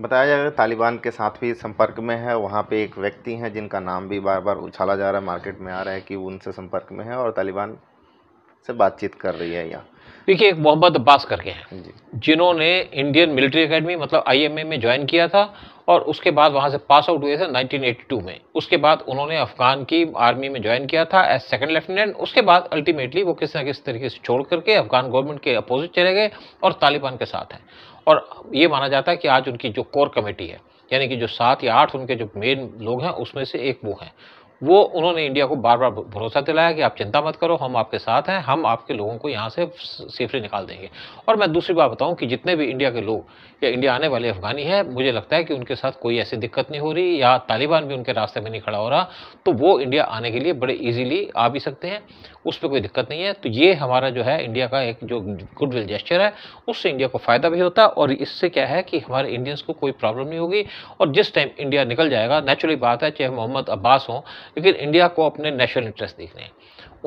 बताया जा रहा है तालिबान के साथ भी संपर्क में है वहाँ पे एक व्यक्ति हैं जिनका नाम भी बार बार उछाला जा रहा है मार्केट में आ रहा है कि उनसे संपर्क में है और तालिबान से बातचीत कर रही है यहाँ देखिए एक मोहम्मद अब्बास करके हैं जिन्होंने इंडियन मिलिट्री अकेडमी मतलब आई में ज्वाइन किया था और उसके बाद वहाँ से पास आउट हुए थे 1982 में उसके बाद उन्होंने अफगान की आर्मी में ज्वाइन किया था एज सेकंड लेफ्टिनेंट उसके बाद अल्टीमेटली वो किस ना किस तरीके से छोड़ करके अफगान गवर्नमेंट के अपोजिट चले गए और तालिबान के साथ हैं और ये माना जाता है कि आज उनकी जो कोर कमेटी है यानी कि जो सात या आठ उनके जो मेन लोग हैं उसमें से एक वो हैं वो उन्होंने इंडिया को बार बार भरोसा दिलाया कि आप चिंता मत करो हम आपके साथ हैं हम आपके लोगों को यहाँ से सेफली निकाल देंगे और मैं दूसरी बात बताऊँ कि जितने भी इंडिया के लोग या इंडिया आने वाले अफगानी हैं मुझे लगता है कि उनके साथ कोई ऐसी दिक्कत नहीं हो रही या तालिबान भी उनके रास्ते में नहीं खड़ा हो रहा तो वो इंडिया आने के लिए बड़े ईजीली आ भी सकते हैं उस पर कोई दिक्कत नहीं है तो ये हमारा जो है इंडिया का एक जो गुडविल जेस्चर है उससे इंडिया को फ़ायदा भी होता है और इससे क्या है कि हमारे इंडियंस को कोई प्रॉब्लम नहीं होगी और जिस टाइम इंडिया निकल जाएगा नेचुरली बात है चाहे मोहम्मद अब्बास हों लेकिन इंडिया को अपने नेशनल इंटरेस्ट देखने हैं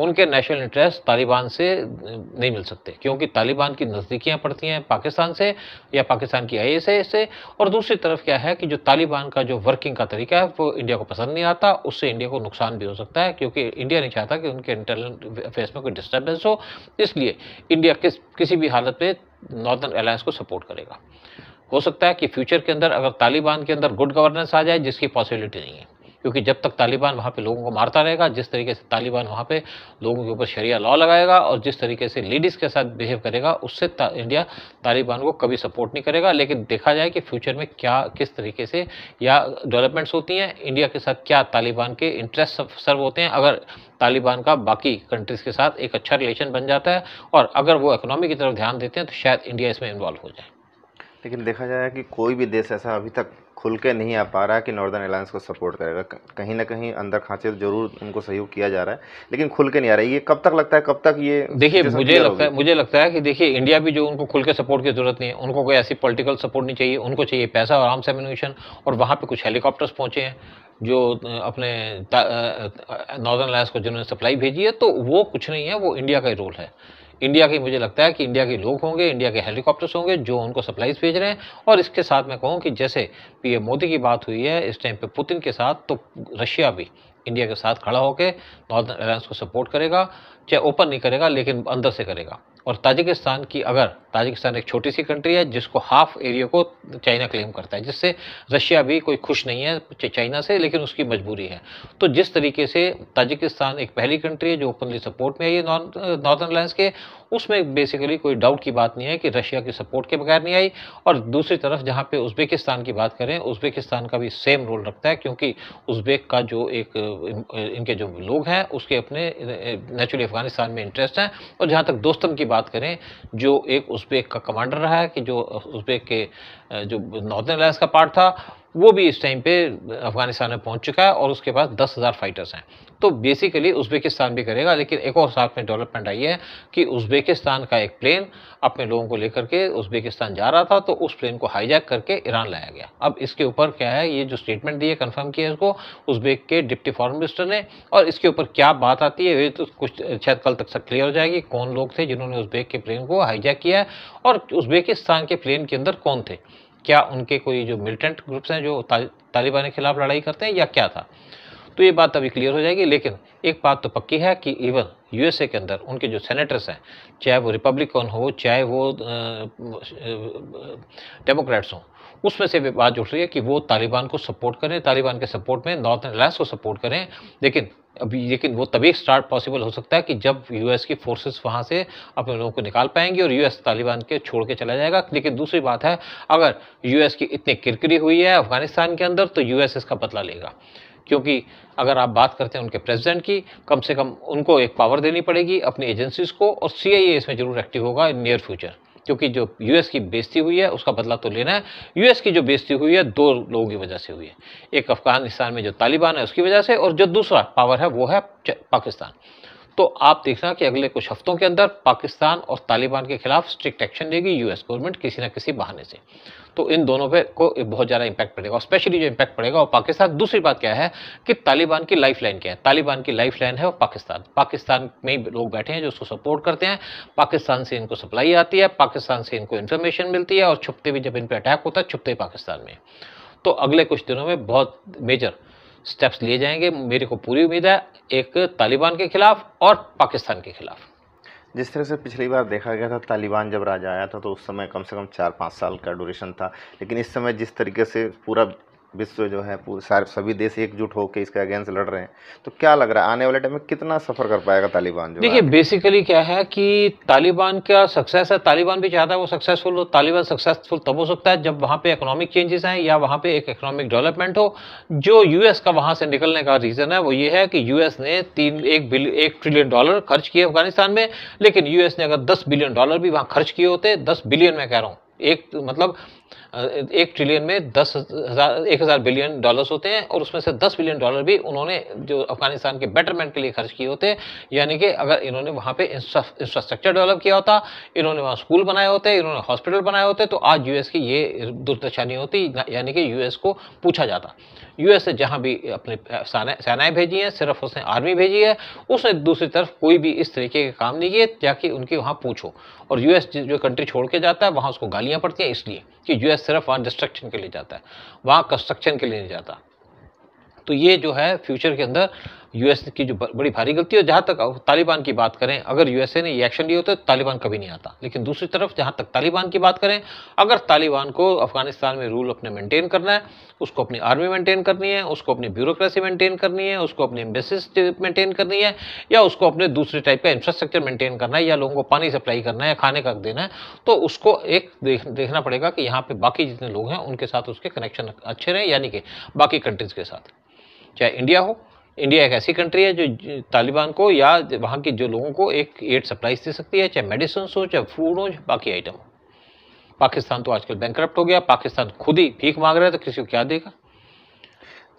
उनके नेशनल इंटरेस्ट तालिबान से नहीं मिल सकते क्योंकि तालिबान की नज़दीकियाँ पड़ती हैं पाकिस्तान से या पाकिस्तान की आई से और दूसरी तरफ क्या है कि जो तालिबान का जो वर्किंग का तरीका है वो इंडिया को पसंद नहीं आता उससे इंडिया को नुकसान भी हो सकता है क्योंकि इंडिया नहीं चाहता कि उनके इंटरनल अफेयर्स में कोई डिस्टर्बेंस हो इसलिए इंडिया किस किसी भी हालत में नॉर्दर्न अलायंस को सपोर्ट करेगा हो सकता है कि फ्यूचर के अंदर अगर तालिबान के अंदर गुड गवर्नेंस आ जाए जिसकी पॉसिबिलिटी नहीं है क्योंकि जब तक तालिबान वहाँ पे लोगों को मारता रहेगा जिस तरीके से तालिबान वहाँ पे लोगों के ऊपर शरिया लॉ लगाएगा और जिस तरीके से लेडीज़ के साथ बिहेव करेगा उससे ता, इंडिया तालिबान को कभी सपोर्ट नहीं करेगा लेकिन देखा जाए कि फ्यूचर में क्या किस तरीके से या डेवलपमेंट्स होती हैं इंडिया के साथ क्या तालिबान के इंटरेस्ट सर्व होते हैं अगर तालिबान का बाकी कंट्रीज़ के साथ एक अच्छा रिलेशन बन जाता है और अगर वो इकोनॉमी की तरफ ध्यान देते हैं तो शायद इंडिया इसमें इन्वॉल्व हो जाए लेकिन देखा जाए कि कोई भी देश ऐसा अभी तक खुल के नहीं आ पा रहा है कि नॉर्दर्न अलायंस को सपोर्ट करेगा कहीं ना कहीं अंदर खांचे तो जरूर उनको सहयोग किया जा रहा है लेकिन खुल के नहीं आ रहा है ये कब तक लगता है कब तक ये देखिए मुझे लगता है मुझे लगता है कि देखिए इंडिया भी जो उनको खुल के सपोर्ट की जरूरत नहीं है उनको कोई ऐसी पोलिटिकल सपोर्ट नहीं चाहिए उनको चाहिए पैसा और आर्म्स एमिनेशन और वहाँ पर कुछ हेलीकॉप्टर्स पहुँचे हैं जो अपने नॉर्दर्न अलायंस को जिन्होंने सप्लाई भेजी है तो वो कुछ नहीं है वो इंडिया का ही रोल है इंडिया के मुझे लगता है कि इंडिया के लोग होंगे इंडिया के हेलीकॉप्टर्स होंगे जो उनको सप्लाईज भेज रहे हैं और इसके साथ मैं कहूँ कि जैसे पीएम मोदी की बात हुई है इस टाइम पे पुतिन के साथ तो रशिया भी इंडिया के साथ खड़ा होकर नॉर्थन अलायंस को सपोर्ट करेगा चाहे ओपन नहीं करेगा लेकिन अंदर से करेगा और ताजिकिस्तान की अगर ताजिकिस्तान एक छोटी सी कंट्री है जिसको हाफ एरिया को चाइना क्लेम करता है जिससे रशिया भी कोई खुश नहीं है चाइना से लेकिन उसकी मजबूरी है तो जिस तरीके से ताजिकिस्तान एक पहली कंट्री है जो ओपनली सपोर्ट में आई है नॉर्थन अलायंस के उसमें बेसिकली कोई डाउट की बात नहीं है कि रशिया की सपोर्ट के बगैर नहीं आई और दूसरी तरफ जहाँ पे उज्बेकिस्तान की बात करें उज्बेकिस्तान का भी सेम रोल रखता है क्योंकि उज्बेक का जो एक इनके जो लोग हैं उसके अपने नेचुरली अफगानिस्तान में इंटरेस्ट हैं और जहाँ तक दोस्तम की बात करें जो एक उज्बेक का कमांडर रहा है कि जो उज्बेक के जो नॉर्दर्न अलायंस का पार्ट था वो भी इस टाइम पे अफगानिस्तान में पहुंच चुका है और उसके पास दस हज़ार फाइटर्स हैं तो बेसिकली उज्बेकिस्तान भी करेगा लेकिन एक और साथ में डेवलपमेंट आई है कि उज्बेकिस्तान का एक प्लेन अपने लोगों को लेकर के उज्बेकिस्तान जा रहा था तो उस प्लेन को हाईजैक करके ईरान लाया गया अब इसके ऊपर क्या है ये जो स्टेटमेंट दी है कन्फर्म किया इसको उज्बेक के डिप्टी फॉरन मिनिस्टर ने और इसके ऊपर क्या बात आती है वे तो कुछ शायद कल तक सब क्लियर हो जाएगी कौन लोग थे जिन्होंने उज्बेक के प्लेन को हाईजैक किया है और उज्बेकिस्तान के प्लेन के अंदर कौन थे क्या उनके कोई जो मिलिटेंट ग्रुप्स हैं जो तालिबान के खिलाफ लड़ाई करते हैं या क्या था तो ये बात अभी क्लियर हो जाएगी लेकिन एक बात तो पक्की है कि इवन यूएसए के अंदर उनके जो सेनेटर्स हैं चाहे वो रिपब्लिकन हो चाहे वो डेमोक्रेट्स हों उसमें से भी बात जुड़ रही है कि वो तालिबान को सपोर्ट करें तालिबान के सपोर्ट में नॉर्थ लैस को सपोर्ट करें लेकिन अभी लेकिन वो तभी स्टार्ट पॉसिबल हो सकता है कि जब यूएस की फोर्सेस वहाँ से अपने लोगों को निकाल पाएंगी और यूएस तालिबान के छोड़ के चला जाएगा लेकिन दूसरी बात है अगर यूएस की इतनी किरकिरी हुई है अफगानिस्तान के अंदर तो यूएस इसका बदला लेगा क्योंकि अगर आप बात करते हैं उनके प्रेसिडेंट की कम से कम उनको एक पावर देनी पड़ेगी अपनी एजेंसीज को और सी इसमें जरूर एक्टिव होगा इन नियर फ्यूचर क्योंकि जो यूएस की बेजती हुई है उसका बदला तो लेना है यूएस की जो बेजती हुई है दो लोगों की वजह से हुई है एक अफगानिस्तान में जो तालिबान है उसकी वजह से और जो दूसरा पावर है वो है पाकिस्तान तो आप देखना कि अगले कुछ हफ्तों के अंदर पाकिस्तान और तालिबान के खिलाफ स्ट्रिक्ट एक्शन लेगी यूएस गवर्नमेंट किसी ना किसी बहाने से तो इन दोनों पे को बहुत ज़्यादा इंपैक्ट पड़ेगा और स्पेशली जो इंपैक्ट पड़ेगा वो पाकिस्तान दूसरी बात क्या है कि तालिबान की लाइफ लाइन क्या है तालिबान की लाइफ लाइन है वो पाकिस्तान पाकिस्तान में ही लोग बैठे हैं जो उसको सपोर्ट करते हैं पाकिस्तान से इनको सप्लाई आती है पाकिस्तान से इनको इन्फॉर्मेशन मिलती है और छुपते भी जब इन पर अटैक होता है छुपते पाकिस्तान में तो अगले कुछ दिनों में बहुत मेजर स्टेप्स लिए जाएंगे मेरे को पूरी उम्मीद है एक तालिबान के खिलाफ और पाकिस्तान के खिलाफ जिस तरह से पिछली बार देखा गया था तालिबान जब राजा आया था तो उस समय कम से कम चार पाँच साल का ड्यूरेशन था लेकिन इस समय जिस तरीके से पूरा विश्व जो है सारे सभी देश एकजुट होकर इसके अगेंस्ट लड़ रहे हैं तो क्या लग रहा है आने वाले टाइम में कितना सफर कर पाएगा तालिबान जो देखिए बेसिकली क्या है कि तालिबान का सक्सेस है तालिबान भी चाहता है वो सक्सेसफुल हो तालिबान सक्सेसफुल तब हो सकता है जब वहाँ पे इकोनॉमिक चेंजेस आए या वहाँ पे एक इकोनॉमिक डेवलपमेंट हो जो यूएस का वहाँ से निकलने का रीज़न है वो ये है कि यूएस ने तीन एक बिल एक ट्रिलियन डॉलर खर्च किए अफगानिस्तान में लेकिन यूएस ने अगर दस बिलियन डॉलर भी वहाँ खर्च किए होते दस बिलियन में कह रहा हूँ एक मतलब एक ट्रिलियन में दस हज़ार एक हज़ार बिलियन डॉलर्स होते हैं और उसमें से दस बिलियन डॉलर भी उन्होंने जो अफगानिस्तान के बेटरमेंट के लिए खर्च किए होते हैं यानी कि अगर इन्होंने वहाँ पे इंफ्रास्ट्रक्चर डेवलप किया होता इन्होंने वहाँ स्कूल बनाए होते इन्होंने हॉस्पिटल बनाए होते तो आज यू की ये दुर्दशा नहीं होती यानी कि यूएस को पूछा जाता यूएस ने जहाँ भी अपने सेनाएं भेजी हैं सिर्फ उसने आर्मी भेजी है उसने दूसरी तरफ कोई भी इस तरीके के काम नहीं किए ताकि उनके वहाँ पूछो और एस जो कंट्री छोड़ के जाता है वहाँ उसको गालियाँ पड़ती हैं इसलिए कि यूएस सिर्फ वहाँ डिस्ट्रक्शन के लिए जाता है वहाँ कंस्ट्रक्शन के लिए नहीं जाता तो ये जो है फ्यूचर के अंदर यूएस की जो बड़ी भारी गलती है जहाँ तक तालिबान की बात करें अगर यूएसए ने ये एक्शन लिया होता तो तालिबान कभी नहीं आता लेकिन दूसरी तरफ जहाँ तक तालिबान की बात करें अगर तालिबान को अफगानिस्तान में रूल अपने मेंटेन करना है उसको अपनी आर्मी मेंटेन करनी है उसको अपनी ब्यूरोक्रेसी मेंटेन करनी है उसको अपनी एम्बेसिस मेंटेन करनी है या उसको अपने दूसरे टाइप का इंफ्रास्ट्रक्चर मेंटेन करना है या लोगों को पानी सप्लाई करना है खाने का देना है तो उसको एक देख, देखना पड़ेगा कि यहाँ पे बाकी जितने लोग हैं उनके साथ उसके कनेक्शन अच्छे रहें यानी कि बाकी कंट्रीज़ के साथ चाहे इंडिया हो इंडिया एक ऐसी कंट्री है जो तालिबान को या वहाँ के जो लोगों को एक एड सप्लाइज दे सकती है चाहे मेडिसिन हो चाहे फूड हो चाहे बाकी आइटम हो पाकिस्तान तो आजकल बैंक हो गया पाकिस्तान खुद ही भीख मांग रहा है तो किसी को क्या देगा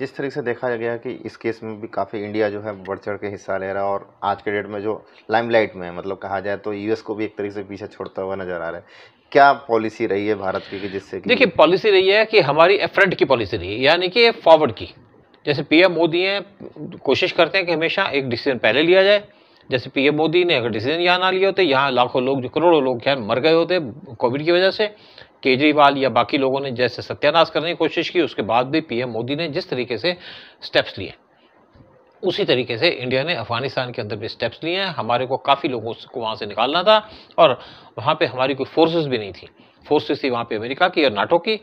जिस तरीके से देखा गया कि इस केस में भी काफ़ी इंडिया जो है बढ़ चढ़ के हिस्सा ले रहा है और आज के डेट में जो लाइमलाइट में है मतलब कहा जाए तो यूएस को भी एक तरीके से पीछे छोड़ता हुआ नजर आ रहा है क्या पॉलिसी रही है भारत की कि जिससे देखिए पॉलिसी रही है कि हमारी फ्रंट की पॉलिसी रही है यानी कि फॉरवर्ड की जैसे पीएम मोदी हैं कोशिश करते हैं कि हमेशा एक डिसीजन पहले लिया जाए जैसे पीएम मोदी ने अगर डिसीजन यहाँ ना लिया होते यहाँ लाखों लोग जो करोड़ों लोग खैर मर गए होते कोविड की वजह से केजरीवाल या बाकी लोगों ने जैसे सत्यानाश करने की कोशिश की उसके बाद भी पीएम मोदी ने जिस तरीके से स्टेप्स लिए उसी तरीके से इंडिया ने अफगानिस्तान के अंदर भी स्टेप्स लिए हैं हमारे को काफ़ी लोगों को वहाँ से निकालना था और वहाँ पर हमारी कोई फोर्सेज भी नहीं थी फोर्सेस थी वहाँ पे अमेरिका की और नाटो की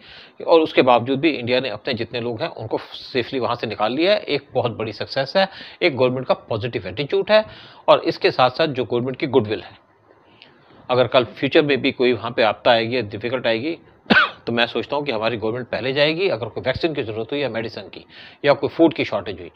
और उसके बावजूद भी इंडिया ने अपने जितने लोग हैं उनको सेफली वहाँ से निकाल लिया है एक बहुत बड़ी सक्सेस है एक गवर्नमेंट का पॉजिटिव एटीट्यूड है और इसके साथ साथ जो गवर्नमेंट की गुडविल है अगर कल फ्यूचर में भी कोई वहाँ पर आपदा आएगी या डिफिकल्ट आएगी तो मैं सोचता हूँ कि हमारी गवर्नमेंट पहले जाएगी अगर कोई वैक्सीन की ज़रूरत हुई या मेडिसिन की या कोई फूड की शॉर्टेज हुई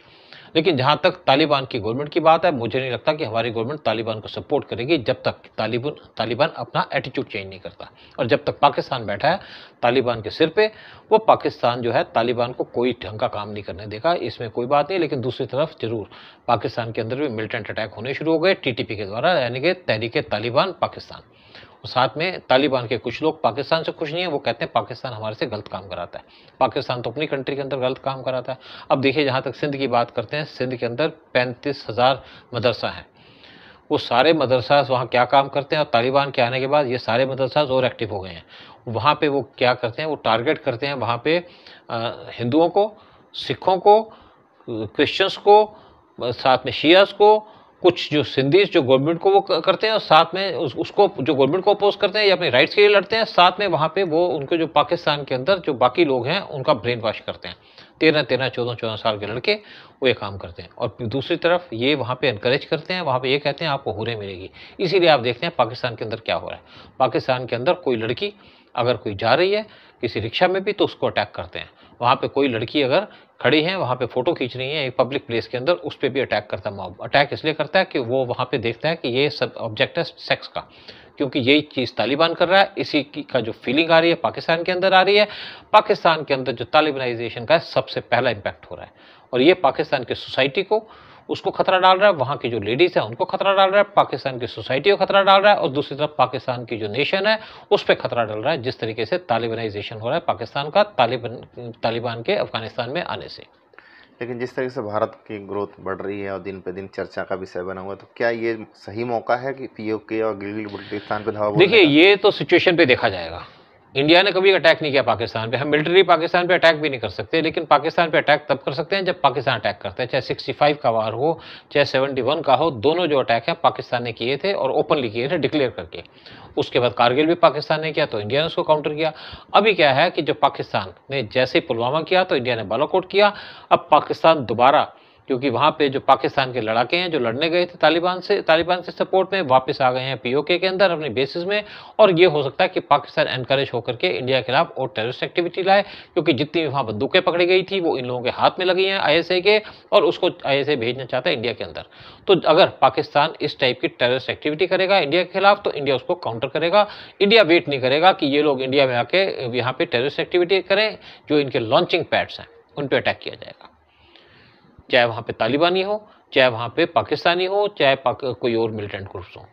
लेकिन जहां तक तालिबान की गवर्नमेंट की बात है मुझे नहीं लगता कि हमारी गवर्नमेंट तालिबान को सपोर्ट करेगी जब तक तालिबान तालिबान अपना एटीट्यूड चेंज नहीं करता और जब तक पाकिस्तान बैठा है तालिबान के सिर पर वो पाकिस्तान जो है तालिबान को कोई ढंग का काम नहीं करने देगा इसमें कोई बात नहीं लेकिन दूसरी तरफ जरूर पाकिस्तान के अंदर भी मिलिटेंट अटैक होने शुरू हो गए टी के द्वारा यानी कि तहरीक तालिबान पाकिस्तान साथ में तालिबान के कुछ लोग पाकिस्तान से खुश नहीं है वो कहते हैं पाकिस्तान हमारे से गलत काम कराता है पाकिस्तान तो अपनी कंट्री के अंदर गलत काम कराता है अब देखिए जहाँ तक सिंध की बात करते हैं सिंध के अंदर पैंतीस हज़ार मदरसा हैं वो सारे मदरसा वहाँ क्या काम करते हैं और तालिबान के आने के बाद ये सारे मदरसा और एक्टिव हो गए हैं वहाँ पे वो क्या करते हैं वो टारगेट करते हैं वहाँ पे हिंदुओं को सिखों को क्रिश्चियंस को साथ में शियास को कुछ जो सिंधी जो गवर्नमेंट को वो करते हैं और साथ में उस, उसको जो गवर्नमेंट को अपोज करते हैं या अपने राइट्स के लिए लड़ते हैं साथ में वहाँ पे वो उनके जो पाकिस्तान के अंदर जो बाकी लोग हैं उनका ब्रेन वॉश करते हैं तेरह तेरह चौदह चौदह साल के लड़के वो ये काम करते हैं और दूसरी तरफ ये वहाँ पे इनक्रेज करते हैं वहाँ पे ये कहते हैं आपको हुरें मिलेगी इसीलिए आप देखते हैं पाकिस्तान के अंदर क्या हो रहा है पाकिस्तान के अंदर कोई लड़की अगर कोई जा रही है किसी रिक्शा में भी तो उसको अटैक करते हैं वहाँ पर कोई लड़की अगर खड़ी है वहाँ पर फ़ोटो खींच रही है एक पब्लिक प्लेस के अंदर उस पर भी अटैक करता है मॉब अटैक इसलिए करता है कि वो वहाँ पर देखता है कि ये सब ऑब्जेक्ट है सेक्स का क्योंकि यही चीज़ तालिबान कर रहा है इसी की का जो फीलिंग आ रही है पाकिस्तान के अंदर आ रही है पाकिस्तान के अंदर जो तालिबानाइजेशन का सबसे पहला इम्पैक्ट हो रहा है और ये पाकिस्तान की सोसाइटी को उसको खतरा डाल रहा है वहाँ की जो लेडीज़ हैं उनको खतरा डाल रहा है पाकिस्तान की सोसाइटी को खतरा डाल रहा है और दूसरी तरफ पाकिस्तान की जो नेशन है उस पर खतरा डाल रहा है जिस तरीके से तालिबानाइजेशन हो रहा है पाकिस्तान का तालिबान तालिबान के अफगानिस्तान में आने से लेकिन जिस तरीके से भारत की ग्रोथ बढ़ रही है और दिन पे दिन चर्चा का विषय बना हुआ है तो क्या ये सही मौका है कि पीओके और गिलगित बल्टिस्तान पे धावा देखिए ये तो सिचुएशन पे देखा जाएगा इंडिया ने कभी अटैक नहीं किया पाकिस्तान पे हम मिलिट्री पाकिस्तान पे अटैक भी नहीं कर सकते लेकिन पाकिस्तान पे अटैक तब कर सकते हैं जब पाकिस्तान अटैक करता है चाहे 65 का वार हो चाहे 71 का हो दोनों जो अटैक है पाकिस्तान ने किए थे और ओपनली किए थे डिक्लेयर करके उसके बाद कारगिल भी पाकिस्तान ने किया तो इंडिया ने उसको काउंटर किया अभी क्या है कि जब पाकिस्तान ने जैसे पुलवामा किया तो इंडिया ने बालाकोट किया अब पाकिस्तान दोबारा क्योंकि वहाँ पे जो पाकिस्तान के लड़ाके हैं जो लड़ने गए थे तालिबान से तालिबान के सपोर्ट में वापस आ गए हैं पीओके के अंदर अपनी बेसिस में और ये हो सकता है कि पाकिस्तान एनकरेज होकर के इंडिया के खिलाफ और टेररिस्ट एक्टिविटी लाए क्योंकि जितनी भी वहाँ बंदूकें पकड़ी गई थी वो इन लोगों के हाथ में लगी हैं आई के और उसको आई भेजना चाहता है इंडिया के अंदर तो अगर पाकिस्तान इस टाइप की टेररिस्ट एक्टिविटी करेगा इंडिया के खिलाफ तो इंडिया उसको काउंटर करेगा इंडिया वेट नहीं करेगा कि ये लोग इंडिया में आके यहाँ पे टेररिस्ट एक्टिविटी करें जो इनके लॉन्चिंग पैड्स हैं उन पर अटैक किया जाएगा चाहे वहाँ पे तालिबानी हो चाहे वहाँ पे पाकिस्तानी हो चाहे पाक, कोई और मिलिटेंट ग्रुप्स हो